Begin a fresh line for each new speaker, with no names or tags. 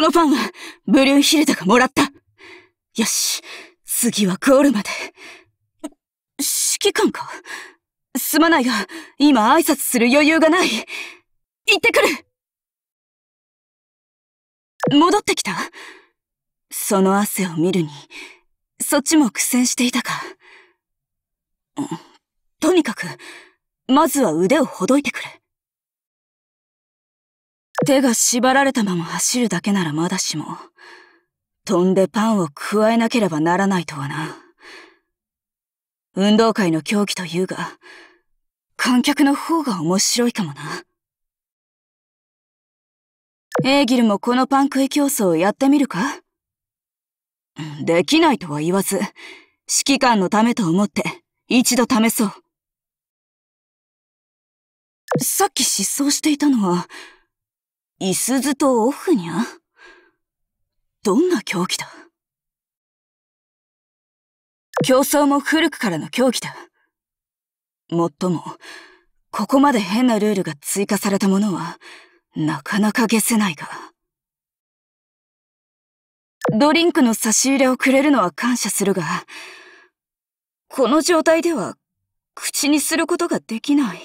このファンは、ブリュンヒルダがもらった。よし、次はゴールまで。指揮官かすまないが、今挨拶する余裕がない。行ってくる戻ってきたその汗を見るに、そっちも苦戦していたか。とにかく、まずは腕をほどいてくれ。手が縛られたまま走るだけならまだしも、飛んでパンを加えなければならないとはな。運動会の競技というが、観客の方が面白いかもな。エーギルもこのパン食い競争をやってみるかできないとは言わず、指揮官のためと思って一度試そう。さっき失踪していたのは、いすずとオフニャどんな狂気だ競争も古くからの狂気だ。もっとも、ここまで変なルールが追加されたものは、なかなか消せないが。ドリンクの差し入れをくれるのは感謝するが、この状態では、口にすることができない。